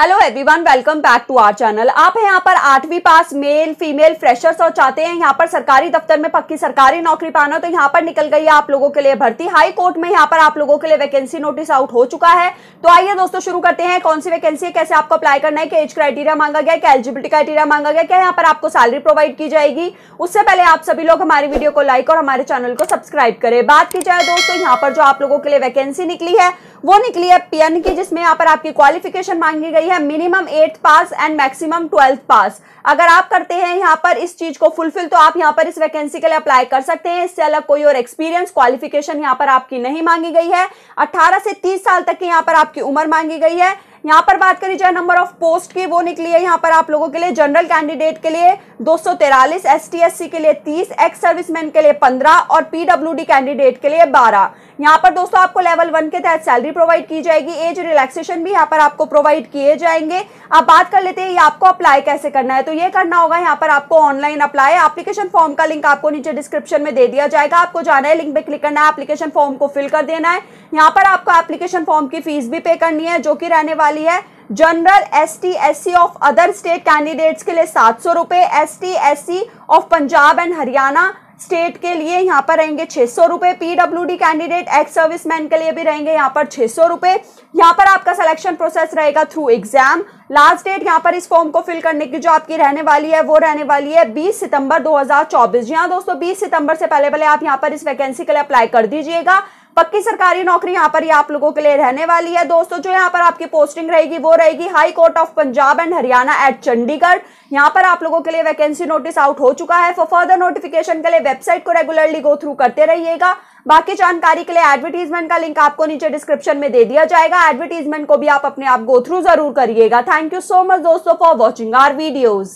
hello everyone welcome back to our channel आप हैं यहाँ पर आठवीं पास मेल फीमेल फ्रेशर्स और चाहते हैं यहाँ पर सरकारी दफ्तर में पक्की सरकारी नौकरी पाना तो यहाँ पर निकल गई है आप लोगों के लिए भर्ती हाई कोर्ट में यहाँ पर आप लोगों के लिए वैकेंसी नोटिस आउट हो चुका है तो आइए दोस्तों शुरू करते हैं कौन सी वैकेंसी है कैसे आपको अप्लाई करना है क्या एज क्राइटेरिया मांगा गया क्या एलिजिबिलिटी क्राइटेरिया मांगा गया क्या यहाँ पर आपको सैलरी प्रोवाइड की जाएगी उससे पहले आप सभी लोग हमारी वीडियो को लाइक और हमारे चैनल को सब्सक्राइब करें बात की जाए दोस्तों यहाँ पर जो आप लोगों के लिए वैकेंसी निकली है वो निकली है पीएन की जिसमें यहाँ पर आपकी क्वालिफिकेशन मांगी गई है minimum eighth pass and maximum twelfth pass अगर आप करते हैं यहाँ पर इस चीज को फुलफिल तो आप यहाँ पर इस वैकेंसी के लिए अप्लाई कर सकते हैं इससे अलग कोई और एक्सपीरियंस क्वालिफिकेशन यहाँ पर आपकी नहीं मांगी गई है अट्ठारह से तीस साल तक की यहाँ पर आपकी उम्र मांगी गई है यहाँ पर बात करी जाए नंबर ऑफ पोस्ट की वो निकली है यहाँ पर आप लोगों के लिए जनरल कैंडिडेट के लिए दो सौ तेरालीस एस के लिए तीस एक्स सर्विसमैन के लिए पंद्रह और पीडब्ल्यूडी कैंडिडेट के लिए बारह यहाँ पर दोस्तों आपको लेवल वन के तहत सैलरी प्रोवाइड की जाएगी एज रिलैक्सेशन भी यहाँ पर आपको प्रोवाइड किए जाएंगे अब बात कर लेते हैं ये आपको अप्लाई कैसे करना है तो ये करना होगा यहाँ पर आपको ऑनलाइन अप्लाई एप्लीकेशन फॉर्म का लिंक आपको नीचे डिस्क्रिप्शन में दे दिया जाएगा आपको जाना है लिंक पे क्लिक करना है एप्लीकेशन फॉर्म को फिल कर देना है यहाँ पर आपको एप्लीकेशन फॉर्म की फीस भी पे करनी है जो कि रहने वाली है general S T S C of other state candidates के लिए सात सौ रुपए S T S C of Punjab and Haryana state के लिए यहाँ पर रहेंगे छः सौ रुपये PW D candidate ex service man के लिए भी रहेंगे यहाँ पर छह सौ रुपये यहाँ पर आपका सिलेक्शन प्रोसेस रहेगा थ्रू एग्जाम लास्ट डेट यहाँ पर इस फॉर्म को फिल करने की जो आपकी रहने वाली है वो रहने वाली है 20 सितंबर 2024 जी हाँ दोस्तों 20 सितंबर से पहले पहले आप यहाँ पर इस वैकेंसी के लिए अप्लाई कर दीजिएगा पक्की सरकारी नौकरी यहाँ पर ही आप लोगों के लिए रहने वाली है दोस्तों जो यहाँ पर आपकी पोस्टिंग रहेगी वो रहेगी high court of Punjab and Haryana at Chandigarh यहाँ पर आप लोगों के लिए वैकेंसी नोटिस आउट हो चुका है फॉर फर्दर नोटिफिकेशन के लिए वेबसाइट को रेगुलरली गो थ्रू करते रहिएगा बाकी जानकारी के लिए एडवर्टीजमेंट का लिंक आपको नीचे डिस्क्रिप्शन में दे दिया जाएगा एडवर्टीजमेंट को भी आप अपने आप गो थ्रू जरूर करिएगा थैंक यू सो मच दोस्तों फॉर वॉचिंग आर वीडियोज